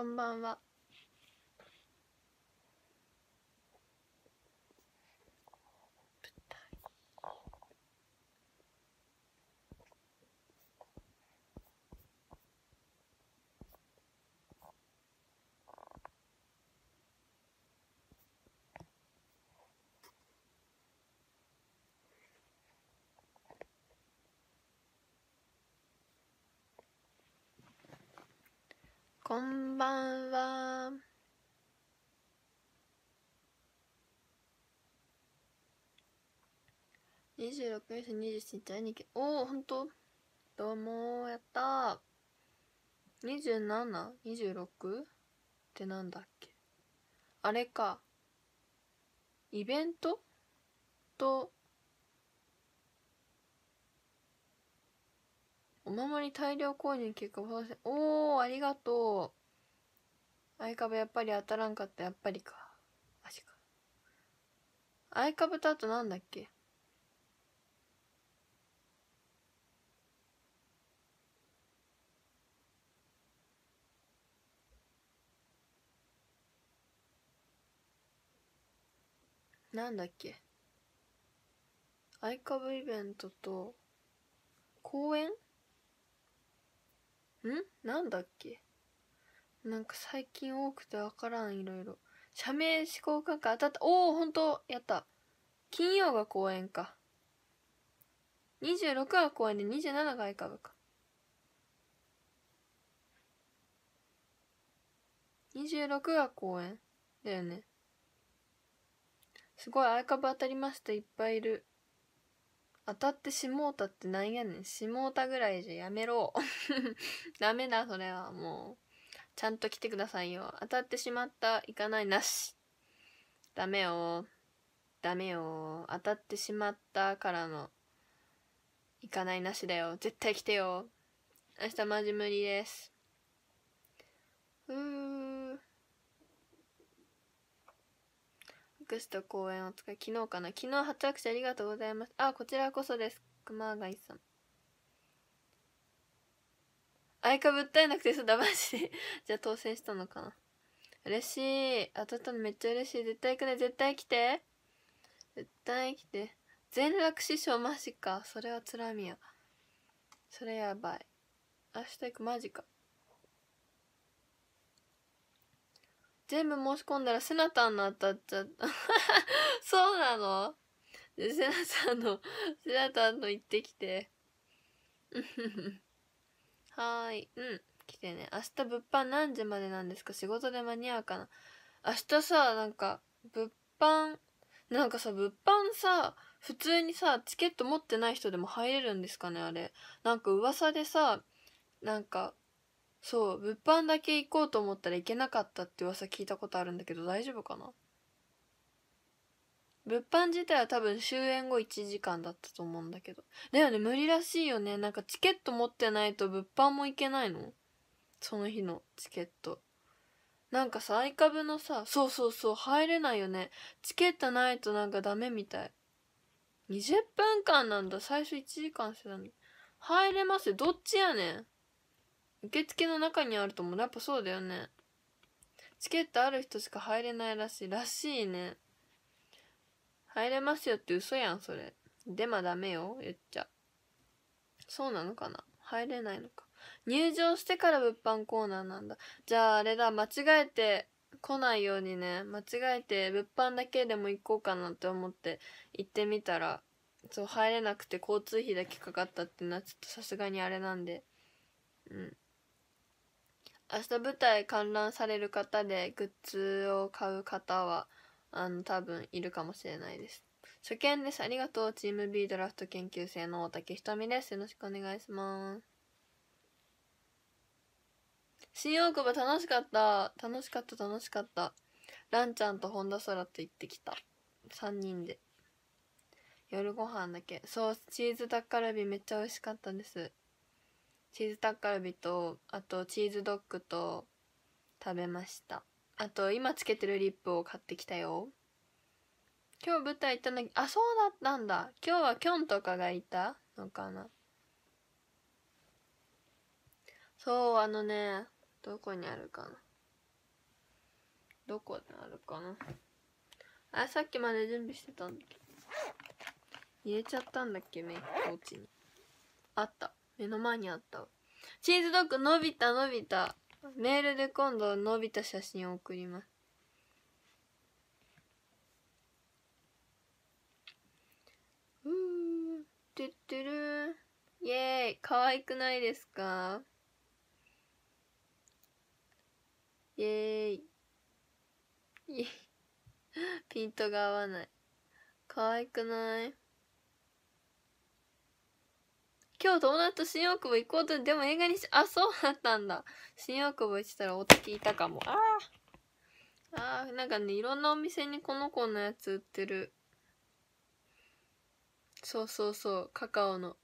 こんばんは。こんばんは。26日、27日、行けおお、ほんとどうもやったー。27?26? ってなんだっけあれか。イベントとお守り大量購入結果おおありがとう相株やっぱり当たらんかったやっぱりかマジか相株とあとなんだっけなんだっけ相株イベントと公演んなんだっけなんか最近多くてわからんいろいろ社名思考感覚当たったおお本当やった金曜が公演か26が公演で27が相株か26が公演だよねすごい相株当たりましたいっぱいいる当たってしもうたってなんやねんしもうたぐらいじゃやめろ ダメだそれはもうちゃんと来てくださいよ当たってしまった行かないなしダメよダメよ当たってしまったからの行かないなしだよ絶対来てよ明日マジ無理ですうークスと公演を使い昨日かな昨日発拍者ありがとうございますあこちらこそです熊谷さん相かぶったいなくてそうだまジで じゃあ当選したのかな嬉しい当たったのめっちゃ嬉しい絶対行くね絶対来て絶対来て全楽師匠マジかそれはつらみやそれやばい明日行くマジか全部申し込んだらセナタンの当たっちゃった そうなのセナさんの、セナタンの行ってきて。はーい。うん。来てね。明日物販何時までなんですか仕事で間に合うかな明日さ、なんか、物販、なんかさ、物販さ、普通にさ、チケット持ってない人でも入れるんですかねあれ。なんか噂でさ、なんか、そう物販だけ行こうと思ったらいけなかったって噂聞いたことあるんだけど大丈夫かな物販自体は多分終演後1時間だったと思うんだけどだよね無理らしいよねなんかチケット持ってないと物販も行けないのその日のチケットなんかさア株のさそうそうそう入れないよねチケットないとなんかダメみたい20分間なんだ最初1時間してたの入れますよどっちやねん受付の中にあると思うやっぱそうだよねチケットある人しか入れないらしいらしいね入れますよって嘘やんそれデマダメよ言っちゃそうなのかな入れないのか入場してから物販コーナーなんだじゃああれだ間違えて来ないようにね間違えて物販だけでも行こうかなって思って行ってみたらそう入れなくて交通費だけかかったってのはちょっとさすがにあれなんでうん明日舞台観覧される方でグッズを買う方はあの多分いるかもしれないです初見ですありがとうチーム B ドラフト研究生の大竹ひとみですよろしくお願いします新大久保楽しかった楽しかった楽しかったランちゃんと本田空と行ってきた3人で夜ご飯だけそうチーズタッカルビめっちゃ美味しかったですチーズタッカルビとあとチーズドッグと食べましたあと今つけてるリップを買ってきたよ今日舞台行ったんだあそうだったんだ今日はきょんとかがいたのかなそうあのねどこにあるかなどこにあるかなあさっきまで準備してたんだけど入れちゃったんだっけメイクポにあった目の前にあったチーズドッグ伸びた伸びたメールで今度伸びた写真を送りますうートゥットゥルーイエーイ可愛くないですかイエーイイエーイ ピントが合わない可愛くない今日友達と新大久保行こうとでも映画にしあそうだったんだ新大久保行ってたらお聞いたかもああーなんかねいろんなお店にこの子のやつ売ってるそうそうそうカカオの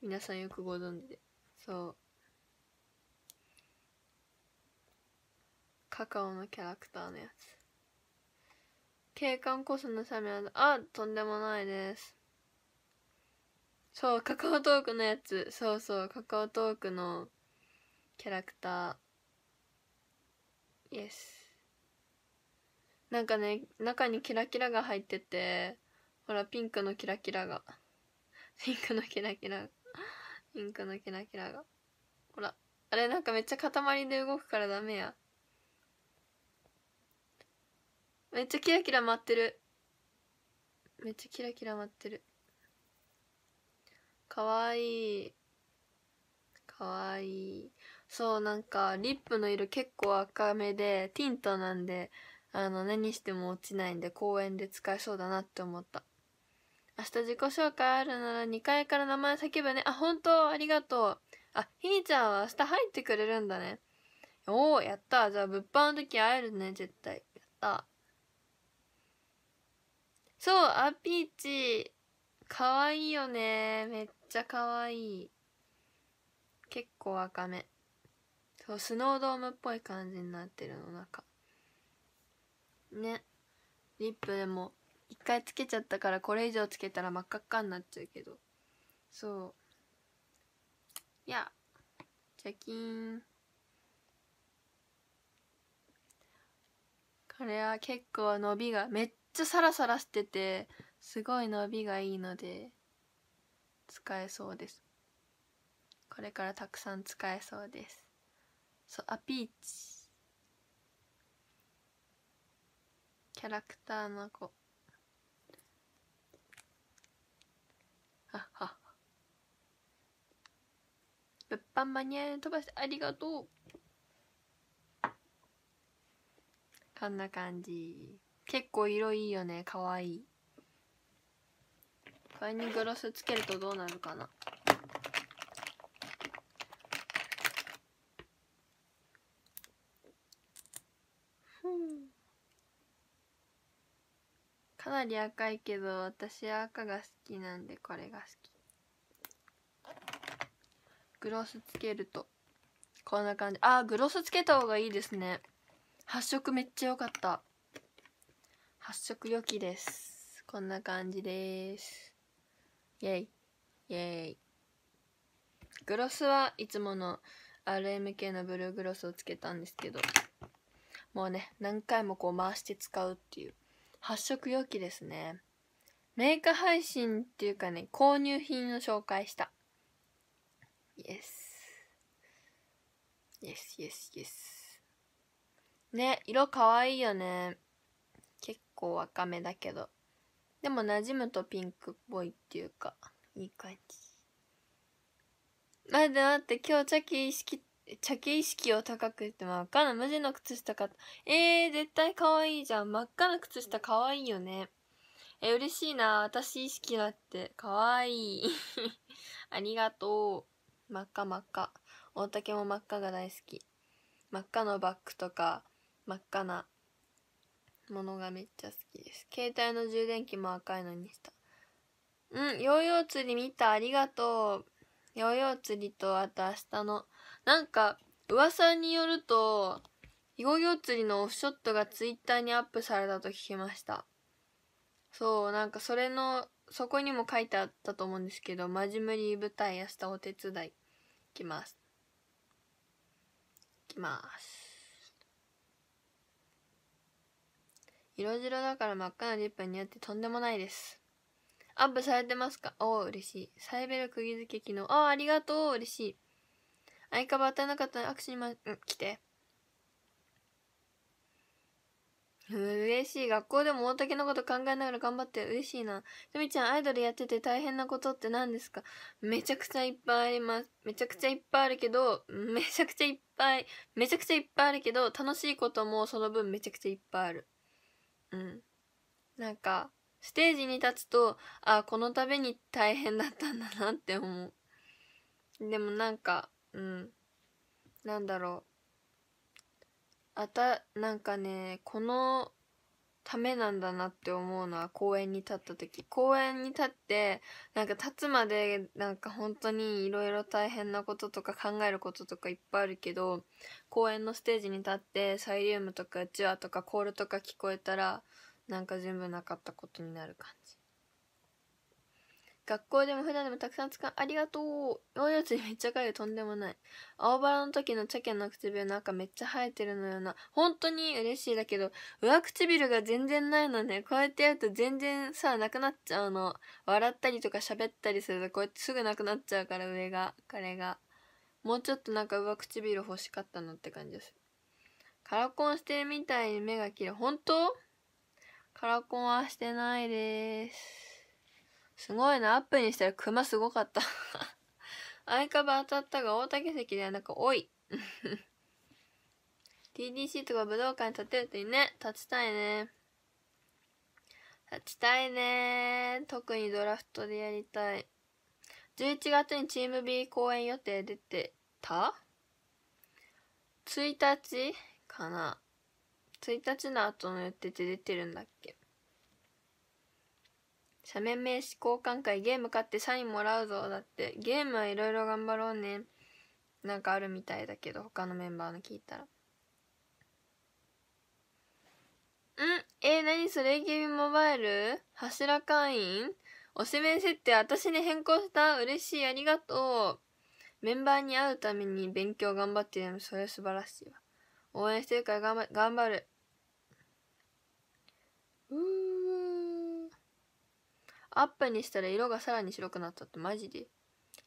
皆さんよくご存知でそうカカオのキャラクターのやつ警官こそのサメはあとんでもないですそうカカオトークのやつそうそうカカオトークのキャラクターイエスなんかね中にキラキラが入っててほらピンクのキラキラがピンクのキラキラピンクのキラキラがほらあれなんかめっちゃ塊で動くからダメやめっちゃキラキラ待ってるめっちゃキラキラ待ってるかわいいかわいいそうなんかリップの色結構赤めでティントなんであの何しても落ちないんで公園で使えそうだなって思った明日自己紹介あるなら2階から名前叫ぶねあ本当ありがとうあひにちゃんは明日入ってくれるんだねおおやったじゃあ物販の時会えるね絶対やったそうあピーチ可愛いよねめっちゃ可愛い結構赤めそうスノードームっぽい感じになってるの中ねリップでも一回つけちゃったからこれ以上つけたら真っ赤っかになっちゃうけどそういやチャキーンこれは結構伸びがめっちゃサラサラしててすごい伸びがいいので使えそうですこれからたくさん使えそうですそうアピーチキャラクターの子はは物販間に合い飛ばしてありがとうこんな感じ結構色いいよねかわいいこにグロスつけるとどうなるかなかなり赤いけど私は赤が好きなんでこれが好きグロスつけるとこんな感じあグロスつけた方がいいですね発色めっちゃ良かった発色良きですこんな感じですイェイイェイグロスはいつもの RMK のブルーグロスをつけたんですけどもうね何回もこう回して使うっていう発色容器ですねメーカー配信っていうかね購入品を紹介したイエスイエスイエスイエスね色かわいいよね結構赤めだけどでも馴染むとピンクっぽいっていうかいい感じ待って待って今日茶器意識茶器意識を高くして真っ赤な無地の靴下かえー、絶対可愛いじゃん真っ赤な靴下可愛いよねえ嬉しいな私意識だって可愛い ありがとう真っ赤真っ赤大竹も真っ赤が大好き真っ赤のバッグとか真っ赤なものがめっちゃ好きです携帯の充電器も赤いのにしたうんヨーヨー釣り見たありがとうヨーヨー釣りとあと明日のなんか噂によるとヨーヨー釣りのオフショットがツイッターにアップされたと聞きましたそうなんかそれのそこにも書いてあったと思うんですけどマジムリ舞台明日お手伝いきますきます色白だから真っ赤なリップに似合ってとんでもないですアップされてますかおお嬉しいサイベル釘付け機能ああありがとう嬉しい相変わらなかった握手にま、うん、来て嬉しい学校でも大竹のこと考えながら頑張って嬉しいなとみちゃんアイドルやってて大変なことって何ですかめちゃくちゃいっぱいありますめちゃくちゃいっぱいあるけどめちゃくちゃいっぱいめちゃくちゃいっぱいあるけど楽しいこともその分めちゃくちゃいっぱいあるうん。なんか、ステージに立つと、あこのために大変だったんだなって思う。でもなんか、うん。なんだろう。あた、なんかね、このためなんだなって思うのは公園に立った時公園に立ってなんか立つまでなんか本当にいろいろ大変なこととか考えることとかいっぱいあるけど公園のステージに立ってサイリウムとかうちわとかコールとか聞こえたらなんか全部なかったことになる感じ。学校でも普段でもたくさん使う。ありがとう。おやつめっちゃかゆい。とんでもない。青バラの時の茶ャの唇の赤めっちゃ生えてるのよな。本当に嬉しいだけど、上唇が全然ないのね。こうやってやると全然さ、なくなっちゃうの。笑ったりとか喋ったりすると、こうやってすぐなくなっちゃうから上が、彼が。もうちょっとなんか上唇欲しかったのって感じです。カラコンしてるみたいに目が綺麗。本当カラコンはしてないです。すごいなアップにしたらクマすごかった 相カバ当たったが大竹席ではなくおい TDC とか武道館に立てるといいね立ちたいね立ちたいね特にドラフトでやりたい11月にチーム B 公演予定出てた ?1 日かな1日の後の予定って出てるんだっけ社メ名刺交換会ゲーム買ってサインもらうぞだってゲームはいろいろ頑張ろうねなんかあるみたいだけど他のメンバーの聞いたらうんえー、何それ AKB モバイル柱会員おしめ設定私に変更した嬉しいありがとうメンバーに会うために勉強頑張ってるのそれ素晴らしいわ応援してるから頑張頑張るうーアップにしたら色がさらに白くなったってマジで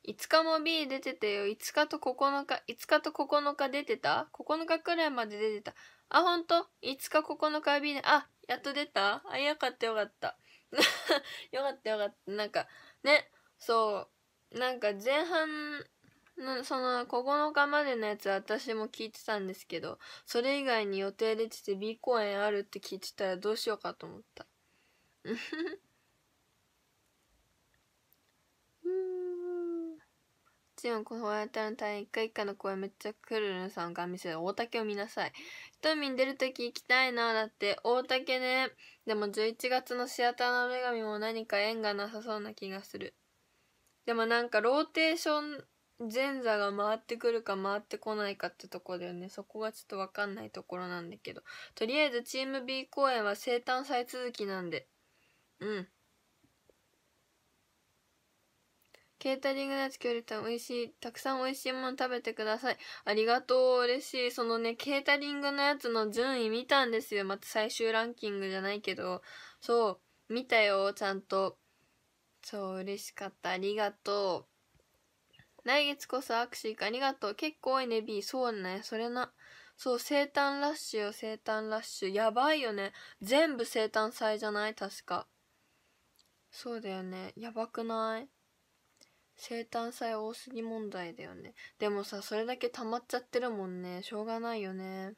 5日も B 出てたよ5日と9日5日と9日出てた9日くらいまで出てたあほんと5日9日 B であやっと出たあよかったよかった よかったよかったなんかねそうなんか前半のその9日までのやつ私も聞いてたんですけどそれ以外に予定出てて B 公演あるって聞いてたらどうしようかと思ったちろんこの親たの大会一回の公めっちゃくるるんさんが見せる大竹を見なさい。瞳見出るとき行きたいな。だって大竹ね。でも11月のシアターの女神も何か縁がなさそうな気がする。でもなんかローテーション前座が回ってくるか回ってこないかってとこだよね。そこがちょっとわかんないところなんだけど。とりあえずチーム B 公演は生誕祭続きなんで。うん。ケータリングのやつ、キョリタン、美味しい。たくさん美味しいもの食べてください。ありがとう。嬉しい。そのね、ケータリングのやつの順位見たんですよ。また最終ランキングじゃないけど。そう。見たよ、ちゃんと。そう、嬉しかった。ありがとう。来月こそアクシーか。ありがとう。結構多いね、B。そうね。それな。そう、生誕ラッシュよ、生誕ラッシュ。やばいよね。全部生誕祭じゃない確か。そうだよね。やばくない生誕祭多すぎ問題だよねでもさそれだけ溜まっちゃってるもんねしょうがないよね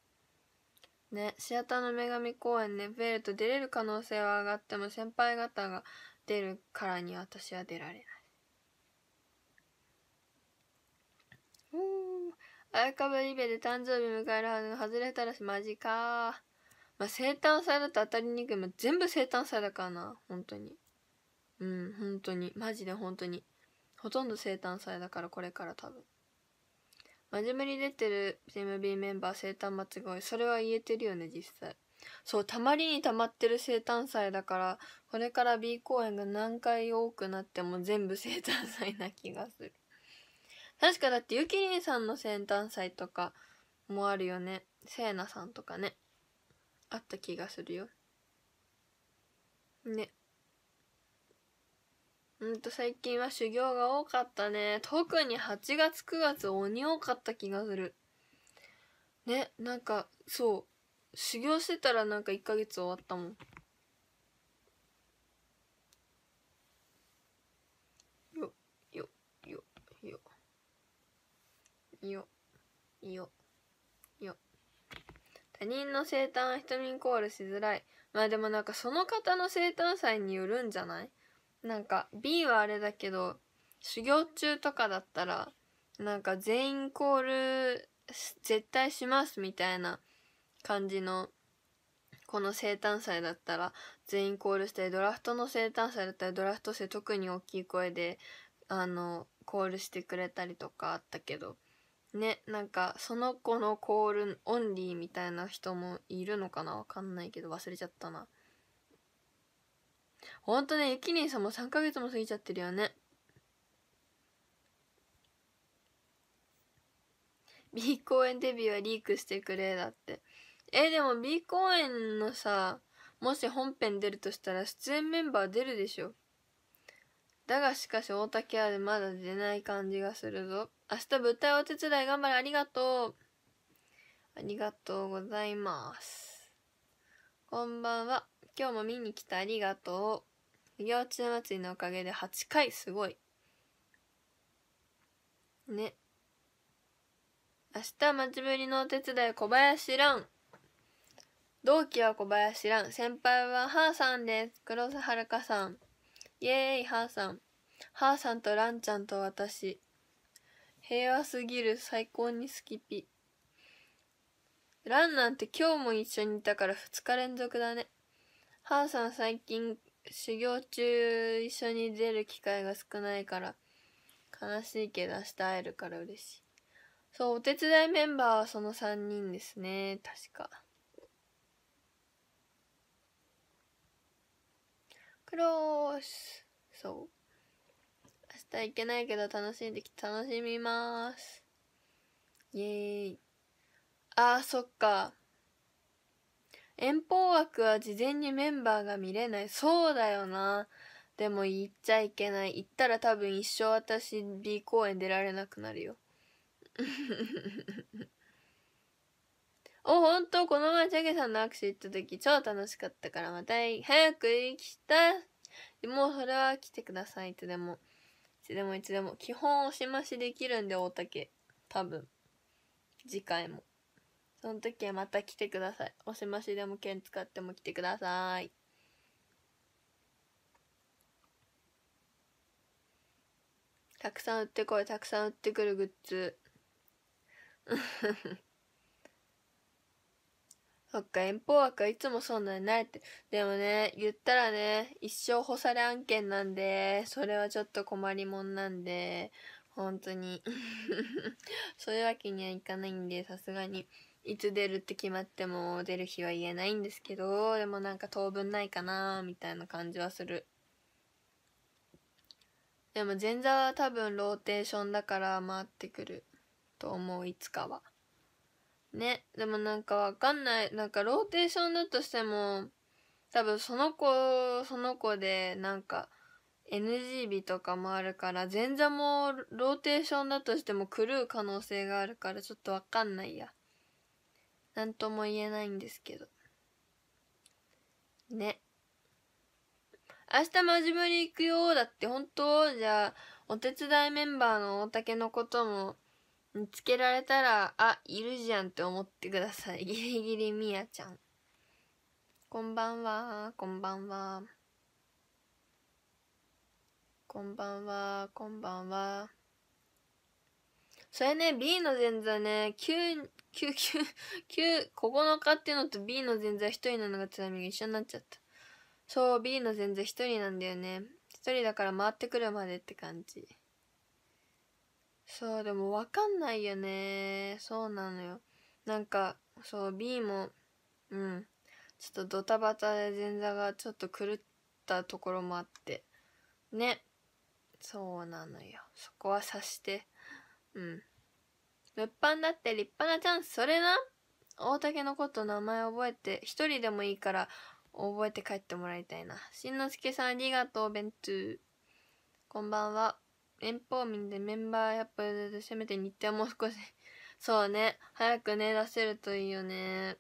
ねシアターの女神公演ねベルと出れる可能性は上がっても先輩方が出るからに私は出られないうん綾ぶリベで誕生日迎えるはずが外れたらしマジかまあ生誕祭だと当たりにくいも全部生誕祭だからな本当にうん本当にマジで本当にほとんど生誕祭だからこれから多分真面目に出てる TMB メンバー生誕祭が多いそれは言えてるよね実際そうたまりにたまってる生誕祭だからこれから B 公演が何回多くなっても全部生誕祭な気がする確かだってゆきりんさんの生誕祭とかもあるよねせいなさんとかねあった気がするよねうんと最近は修行が多かったね特に8月9月鬼多かった気がするねなんかそう修行してたらなんか1ヶ月終わったもんよよよよよよよ他人の生誕は人にコールしづらいまあでもなんかその方の生誕祭によるんじゃないなんか B はあれだけど修行中とかだったらなんか全員コール絶対しますみたいな感じのこの生誕祭だったら全員コールしてドラフトの生誕祭だったらドラフト生特に大きい声であのコールしてくれたりとかあったけどねなんかその子のコールオンリーみたいな人もいるのかなわかんないけど忘れちゃったな。ほんとね、ゆきりんさんも3ヶ月も過ぎちゃってるよね。B 公演デビューはリークしてくれだって。え、でも B 公演のさ、もし本編出るとしたら出演メンバー出るでしょ。だがしかし大竹はまだ出ない感じがするぞ。明日舞台お手伝い頑張れありがとう。ありがとうございます。こんばんは。今日も見に来てありがとう。幼稚園祭のおかげで8回すごいね明日町ぶりのお手伝い小林蘭同期は小林蘭先輩はハーさんです黒瀬遥さんイエーイハーさんハーさんと蘭ちゃんと私平和すぎる最高に好きピランなんて今日も一緒にいたから2日連続だねハーさん最近修行中一緒に出る機会が少ないから悲しいけど明日会えるから嬉しいそうお手伝いメンバーはその3人ですね確かクロースそう明日行けないけど楽しんでき楽しみますイエーイあーそっか遠方枠は事前にメンバーが見れない。そうだよな。でも行っちゃいけない。行ったら多分一生私 B 公演出られなくなるよ。お、ほんと、この前、ジャケさんの握手行った時超楽しかったから、また早く行きたい。もうそれは来てください、いつでも。いつでもいつでも。基本おしましできるんで、大竹。多分。次回も。その時はまた来てください。おせましでも剣使っても来てください。たくさん売ってこい、たくさん売ってくるグッズ。そっか、遠方枠はいつもそうなんないって。でもね、言ったらね、一生干され案件なんで、それはちょっと困りもんなんで、本当に そういうわけにはいかないんで、さすがに。いつ出るって決まっても出る日は言えないんですけどでもなんか当分ないかなみたいな感じはするでも前座は多分ローテーションだから回ってくると思ういつかはねでもなんかわかんないなんかローテーションだとしても多分その子その子でなんか n g 日とかもあるから前座もローテーションだとしても狂う可能性があるからちょっとわかんないや何とも言えないんですけど。ね。明日真面目に行くよだって本当じゃあ、お手伝いメンバーの大竹のことも見つけられたら、あ、いるじゃんって思ってください。ギリギリみやちゃん。こんばんは、こんばんは。こんばんは、こんばんは。それね、B の前座ね、9、9、9、9、9日っていうのと B の前座1人なのが津波が一緒になっちゃった。そう、B の前座1人なんだよね。1人だから回ってくるまでって感じ。そう、でもわかんないよね。そうなのよ。なんか、そう、B も、うん。ちょっとドタバタで前座がちょっと狂ったところもあって。ね。そうなのよ。そこは察して。うん。物販だって立派なチャンス、それな大竹のこと名前覚えて、一人でもいいから覚えて帰ってもらいたいな。しんのすけさんありがとう、弁ゥこんばんは。遠方民でメンバーやっぱせめて日程もう少しそうね。早くね、出せるといいよね。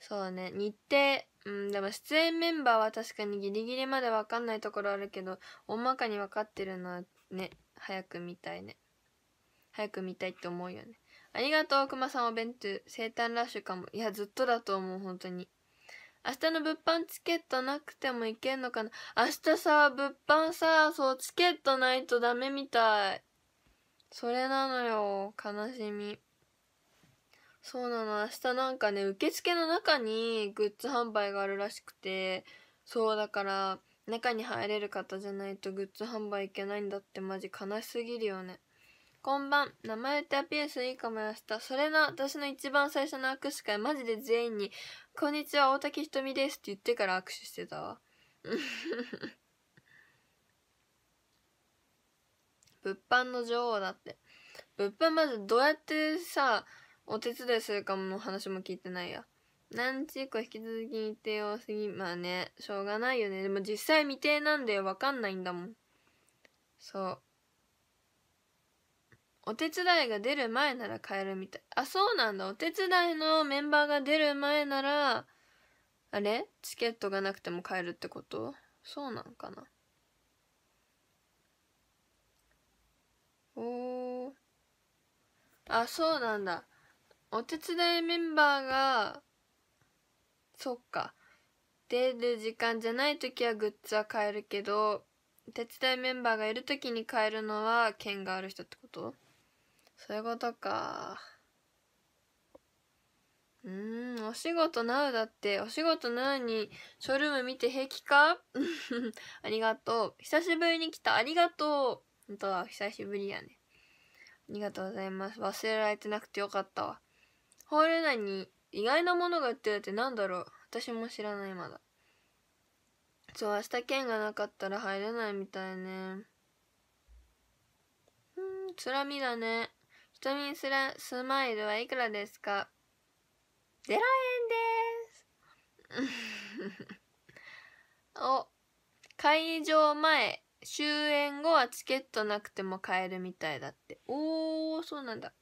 そうね。日程、うん、でも出演メンバーは確かにギリギリまでわかんないところあるけど、大まかに分かってるのはね、早く見たいね。早く見たいって思うよね。ありがとう、くまさんお弁当。生誕ラッシュかも。いや、ずっとだと思う、本当に。明日の物販チケットなくてもいけんのかな明日さ、物販さ、そう、チケットないとダメみたい。それなのよ、悲しみ。そうなの、明日なんかね、受付の中にグッズ販売があるらしくて、そうだから、中に入れる方じゃないとグッズ販売いけないんだってマジ悲しすぎるよね。こんばん。名前ってアピールするいいかもやした。それの私の一番最初の握手会、マジで全員に、こんにちは、大竹ひとみですって言ってから握手してたわ。物販の女王だって。物販まずどうやってさ、お手伝いするかも話も聞いてないや。何日以降引き続き未定多すぎ。まあね、しょうがないよね。でも実際未定なんでわかんないんだもん。そう。お手伝いが出る前なら買えるみたい。あ、そうなんだ。お手伝いのメンバーが出る前なら、あれチケットがなくても買えるってことそうなんかな。おー。あ、そうなんだ。お手伝いメンバーが、そっか。出る時間じゃない時はグッズは買えるけど、手伝いメンバーがいる時に買えるのは券がある人ってことそういうことか。うん、お仕事なうだって、お仕事なうにショールーム見て平気か ありがとう。久しぶりに来た。ありがとう。本当は久しぶりやね。ありがとうございます。忘れられてなくてよかったわ。ホール内に意外なものが売ってるってなんだろう。私も知らないまだ。そう、明日券がなかったら入れないみたいね。うん、つらみだね。ちなスラスマイルはいくらですか ?0 円です お、会場前、終演後はチケットなくても買えるみたいだって。おおそうなんだ。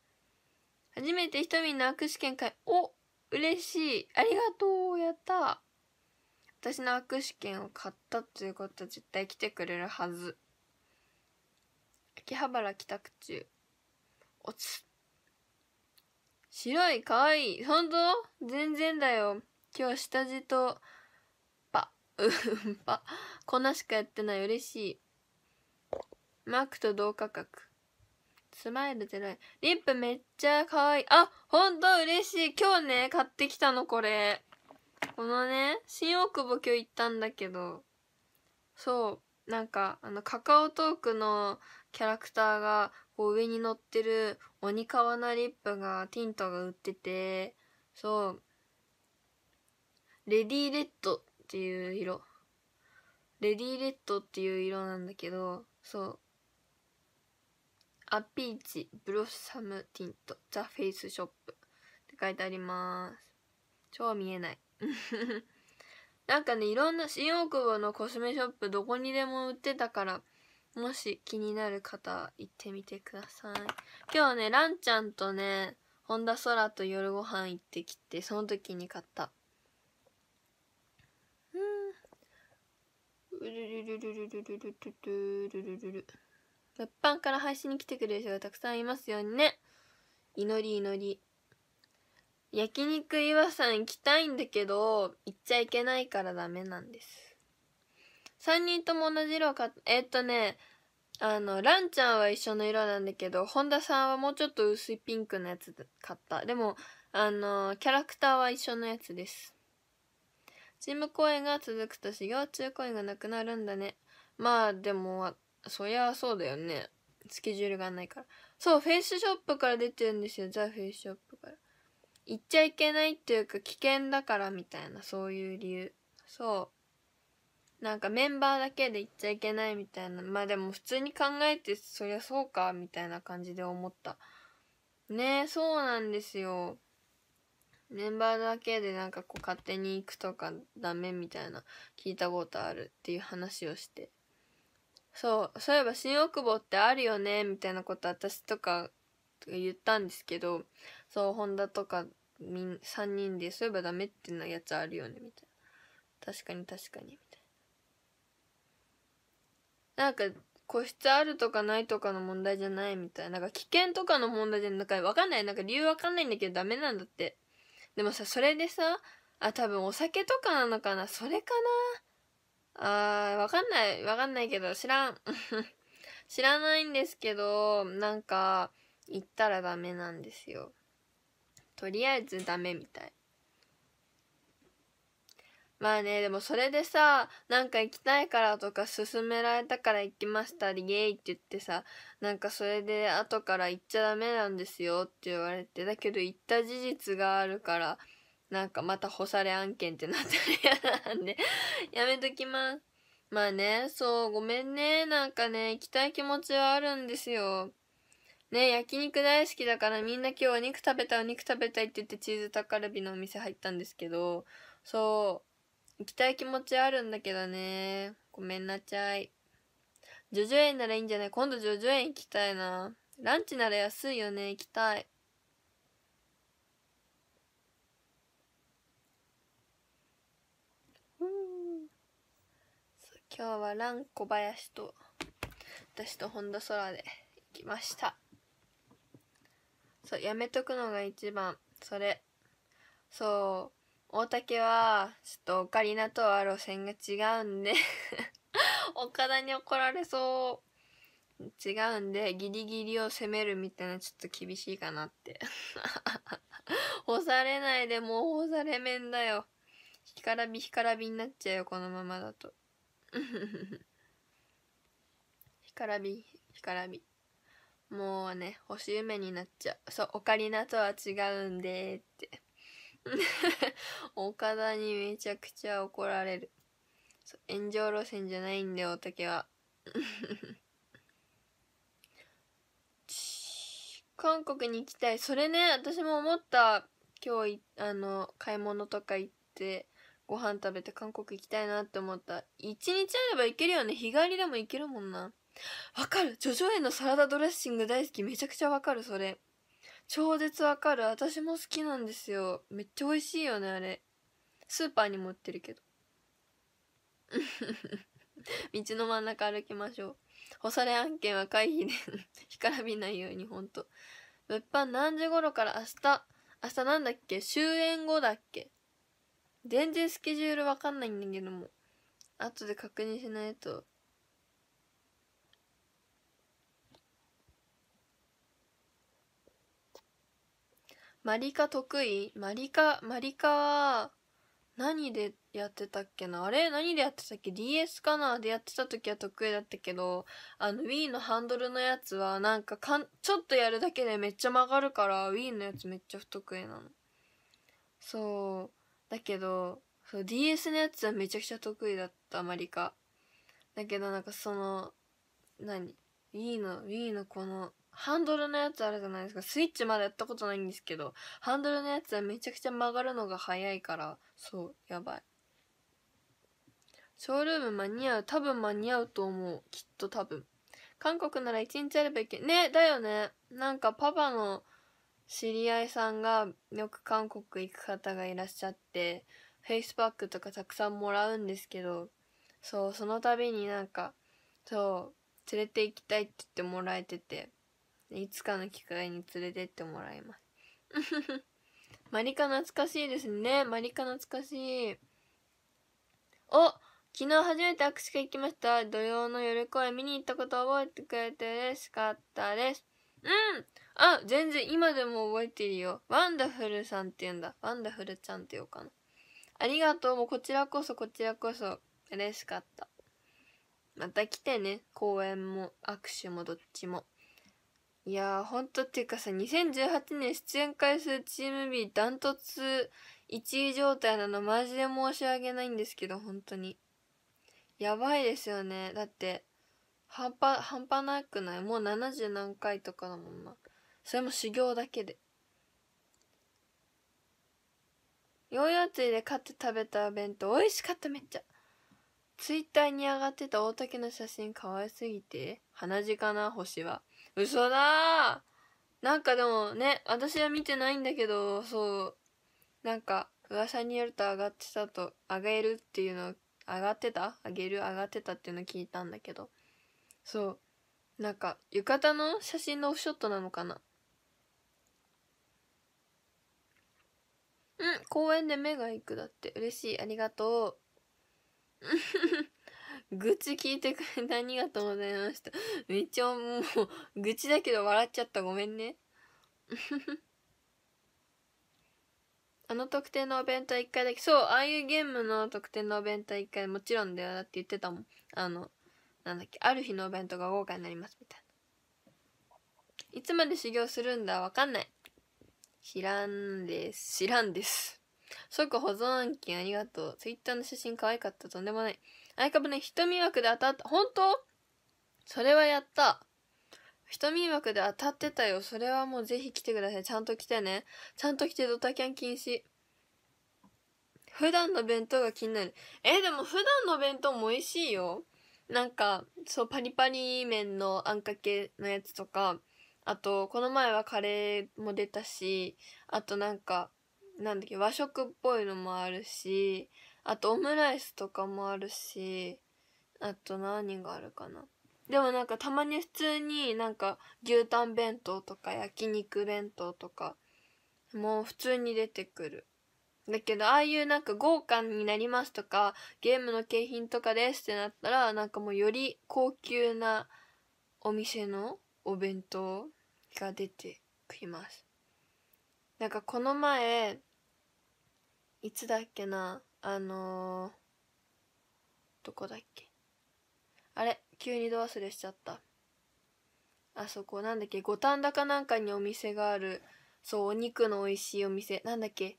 初めて瞳の握手券会、お、嬉しい。ありがとう、やった。私の握手券を買ったっていうことは絶対来てくれるはず。秋葉原帰宅中。おつ。白い、かわいい。ほんと全然だよ。今日下地と、パ、うんぱ。粉しかやってない。嬉しい。マークと同価格。スマイルでない。リップめっちゃかわいい。あ、ほんと嬉しい。今日ね、買ってきたの、これ。このね、新大久保今日行ったんだけど、そう、なんか、あの、カカオトークのキャラクターがこう上に乗ってる鬼皮なリップがティントが売っててそうレディーレッドっていう色レディーレッドっていう色なんだけどそうアピーチブロッサムティントザ・フェイスショップって書いてあります超見えない なんかねいろんな新大久保のコスメショップどこにでも売ってたからもし気になる方行ってみてください今日はねランちゃんとね本田空と夜ご飯行ってきてその時に買ったうんうるるるるるるるるるるるるる物販から配信に来てくれる人がたくさんいますようにね祈り祈り焼肉岩さん行きたいんだけど行っちゃいけないからダメなんです3人とも同じ色を買っえー、っとねあのランちゃんは一緒の色なんだけど本田さんはもうちょっと薄いピンクのやつで買ったでもあのキャラクターは一緒のやつですチーム公演が続くと修行中公演がなくなるんだねまあでもそりゃそうだよねスケジュールがないからそうフェイスショップから出てるんですよザ・フェイスショップから行っちゃいけないっていうか危険だからみたいなそういう理由そうなんかメンバーだけで行っちゃいけないみたいなまあでも普通に考えてそりゃそうかみたいな感じで思ったねえそうなんですよメンバーだけでなんかこう勝手に行くとかダメみたいな聞いたことあるっていう話をしてそうそういえば新大久保ってあるよねみたいなこと私とか言ったんですけどそう本田とか3人でそういえばダメってなやつあるよねみたいな確かに確かになんか個室あるとかないとかの問題じゃないみたいなんか危険とかの問題じゃなんかわかんないなんか理由わかんないんだけどダメなんだってでもさそれでさあ多分お酒とかなのかなそれかなあーわかんないわかんないけど知らん 知らないんですけどなんか行ったらダメなんですよとりあえずダメみたいまあね、でもそれでさ、なんか行きたいからとか勧められたから行きましたでイエイって言ってさ、なんかそれで後から行っちゃダメなんですよって言われて、だけど行った事実があるから、なんかまた干され案件ってなったら嫌なんで やめときます。まあね、そう、ごめんね。なんかね、行きたい気持ちはあるんですよ。ね、焼肉大好きだからみんな今日お肉食べたいお肉食べたいって言ってチーズタカルビのお店入ったんですけど、そう、行きたい気持ちあるんだけどね。ごめんなちゃい。ジョジョ園ならいいんじゃない今度ジョジョ園行きたいな。ランチなら安いよね。行きたい。今日はラン小林と私と本田空で行きましたそうやめとくのが一番それそう大竹はちょっとオカリナとは路線が違うんで 岡田に怒られそう違うんでギリギリを攻めるみたいなちょっと厳しいかなって干 されないでもう干され面だよ干からび干からびになっちゃうよこのままだと 干からび干からびもうね星夢になっちゃうそうオカリナとは違うんでって 岡田にめちゃくちゃ怒られる炎上路線じゃないんだよおたけは 韓国に行きたいそれね私も思った今日あの買い物とか行ってご飯食べて韓国行きたいなって思った一日あれば行けるよね日帰りでも行けるもんなわかる叙々苑のサラダドレッシング大好きめちゃくちゃわかるそれ超絶わかる私も好きなんですよめっちゃ美味しいよねあれスーパーにも売ってるけど 道の真ん中歩きましょう干され案件は回避で 干からびないようにほんと物販何時頃から明日明日なんだっけ終演後だっけ全然スケジュールわかんないんだけども後で確認しないとマリカ得意マリカ、マリカは、何でやってたっけなあれ何でやってたっけ ?DS かなでやってた時は得意だったけど、あの Wii のハンドルのやつはなんかかん、ちょっとやるだけでめっちゃ曲がるから Wii のやつめっちゃ不得意なの。そう。だけど、そう DS のやつはめちゃくちゃ得意だった、マリカ。だけどなんかその、何 ?Wii の、Wii のこのハンドルのやつあるじゃないですか。スイッチまでやったことないんですけど、ハンドルのやつはめちゃくちゃ曲がるのが早いから、そう、やばい。ショールーム間に合う。多分間に合うと思う。きっと多分。韓国なら一日あればいけ、ね、だよね。なんかパパの知り合いさんがよく韓国行く方がいらっしゃって、フェイスパックとかたくさんもらうんですけど、そう、その度になんか、そう、連れて行きたいって言ってもらえてて。いつかの機会に連れてってもらいます。マリカ懐かしいですね。マリカ懐かしい。お昨日初めて握手会行きました。土曜の夜公演見に行ったこと覚えてくれて嬉しかったです。うんあ、全然今でも覚えてるよ。ワンダフルさんって言うんだ。ワンダフルちゃんって言おうかな。ありがとう。もうこちらこそこちらこそ嬉しかった。また来てね。公演も握手もどっちも。いやーほんとっていうかさ2018年出演回数チーム B ダントツ1位状態なのマジで申し訳ないんですけど本当にやばいですよねだって半端半端なくないもう70何回とかだもんなそれも修行だけでヨーヨー釣りで買って食べた弁当美味しかっためっちゃツイッターに上がってた大竹の写真可愛すぎて鼻血かな星は嘘だなんかでもね、私は見てないんだけど、そう、なんか、噂によると上がってたと、上げるっていうの、上がってた上げる上がってたっていうの聞いたんだけど、そう、なんか、浴衣の写真のオフショットなのかなうん、公園で目が行くだって。嬉しい。ありがとう。愚痴聞いてくれてありがとうございました。めっちゃもう、愚痴だけど笑っちゃった。ごめんね。あの特典のお弁当1回だけ、そう、ああいうゲームの特典のお弁当1回、もちろんだよ。だって言ってたもん。あの、なんだっけ、ある日のお弁当が豪華になります、みたいな。いつまで修行するんだわかんない。知らんです。知らんです。即 保存案件ありがとう。ツイッターの写真可愛かった。とんでもない。相株ね、瞳枠で当たった。本当それはやった。人枠で当たってたよ。それはもうぜひ来てください。ちゃんと来てね。ちゃんと来てドタキャン禁止。普段の弁当が気になる。え、でも普段の弁当も美味しいよ。なんか、そう、パリパリ麺のあんかけのやつとか、あと、この前はカレーも出たし、あとなんか、なんだっけ、和食っぽいのもあるし、あとオムライスとかもあるしあと何があるかなでもなんかたまに普通になんか牛タン弁当とか焼肉弁当とかもう普通に出てくるだけどああいうなんか豪華になりますとかゲームの景品とかですってなったらなんかもうより高級なお店のお弁当が出てきますなんかこの前いつだっけなあのー、どこだっけあれ急にド忘れしちゃったあそこなんだっけ五反田かなんかにお店があるそうお肉の美味しいお店なんだっけ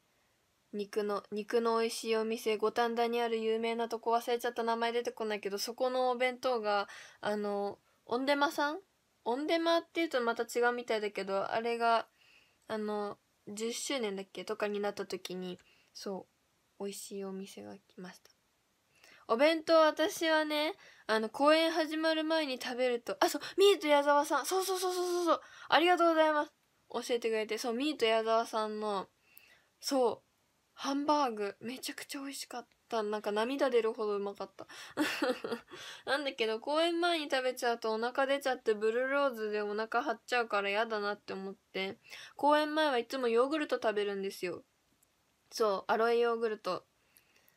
肉の肉の美味しいお店五反田にある有名なとこ忘れちゃった名前出てこないけどそこのお弁当があのオンデマさんオンデマっていうとまた違うみたいだけどあれがあの10周年だっけとかになった時にそう美味しいお店が来ましたお弁当私はねあの公演始まる前に食べるとあそうミート矢沢さんそうそうそうそうそうそうありがとうございます教えてくれてそうミート矢沢さんのそうハンバーグめちゃくちゃ美味しかったなんか涙出るほどうまかった なんだけど公演前に食べちゃうとお腹出ちゃってブルーローズでお腹張っちゃうから嫌だなって思って公演前はいつもヨーグルト食べるんですよそうアロエヨーグルト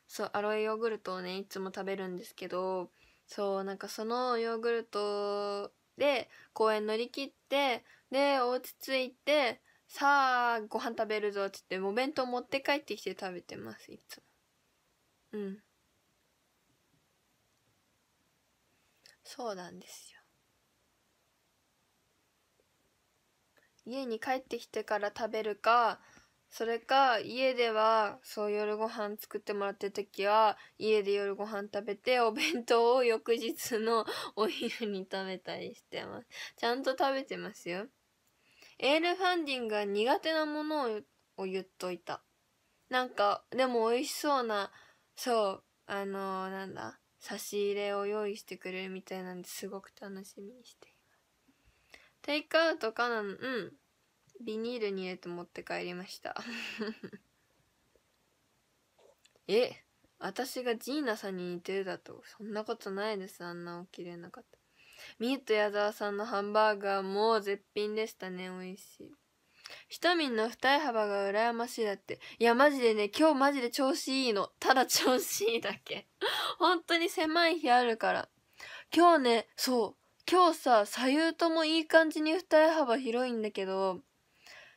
そうアロエヨーグルトをねいつも食べるんですけどそうなんかそのヨーグルトで公園乗り切ってで落ち着いてさあご飯食べるぞっつってお弁当持って帰ってきて食べてますいつもうんそうなんですよ家に帰ってきてから食べるかそれか家ではそう夜ご飯作ってもらってる時は家で夜ご飯食べてお弁当を翌日の お昼に食べたりしてますちゃんと食べてますよエールファンディングが苦手なものを言っといたなんかでも美味しそうなそうあのー、なんだ差し入れを用意してくれるみたいなんですごく楽しみにしていますテイクアウトかなうんビニールに入れて持って帰りました え私がジーナさんに似てるだとそんなことないですあんな起きれなかったミート矢沢さんのハンバーガーも絶品でしたね美味しいひとみんの二重幅が羨ましいだっていやマジでね今日マジで調子いいのただ調子いいだけ 本当に狭い日あるから今日ねそう今日さ左右ともいい感じに二重幅広いんだけど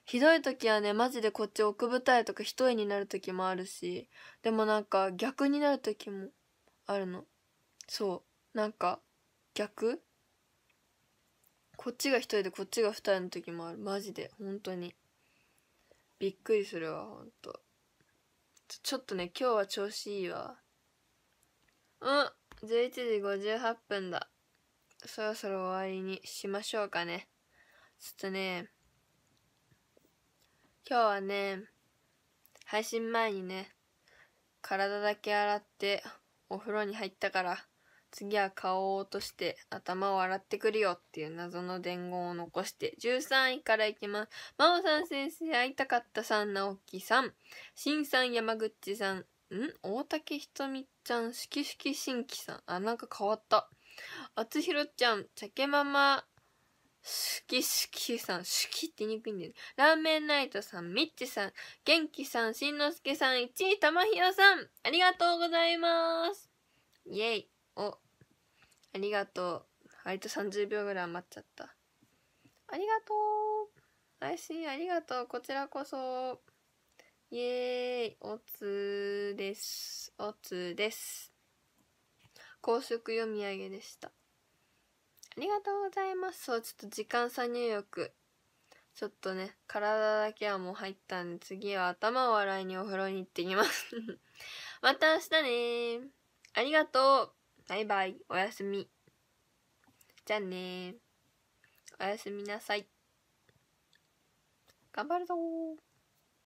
ひどい時はね、マジでこっち奥二重とか一重になる時もあるし、でもなんか逆になる時もあるの。そう。なんか逆こっちが一人でこっちが二人の時もある。マジで。本当に。びっくりするわ、ほんと。ちょっとね、今日は調子いいわ。うん11時58分だ。そろそろ終わりにしましょうかね。ちょっとね、今日はね、配信前にね、体だけ洗ってお風呂に入ったから、次は顔を落として頭を洗ってくるよっていう謎の伝言を残して13位からいきます。真央さん先生、会いたかったさん、直樹さん、新さん、山口さん、ん大竹ひとみちゃん、しきしきしんきさん。あ、なんか変わった。あつひろちゃん、ちゃけママ、好き好きさん、好きって言いにくいんだよね。ラーメンナイトさん、ミッチさん、元気さん、しんのすけさん、1位、たまひろさん、ありがとうございます。イェイ。お、ありがとう。割と30秒ぐらい余っちゃった。ありがとう。配信ありがとう。こちらこそ。イェーイ。おつです。おつです。高速読み上げでした。ありがとうございます。そう、ちょっと時間差入浴。ちょっとね、体だけはもう入ったんで、次は頭を洗いにお風呂に行ってきます また明日ねありがとう。バイバイ。おやすみ。じゃあねおやすみなさい。頑張るぞ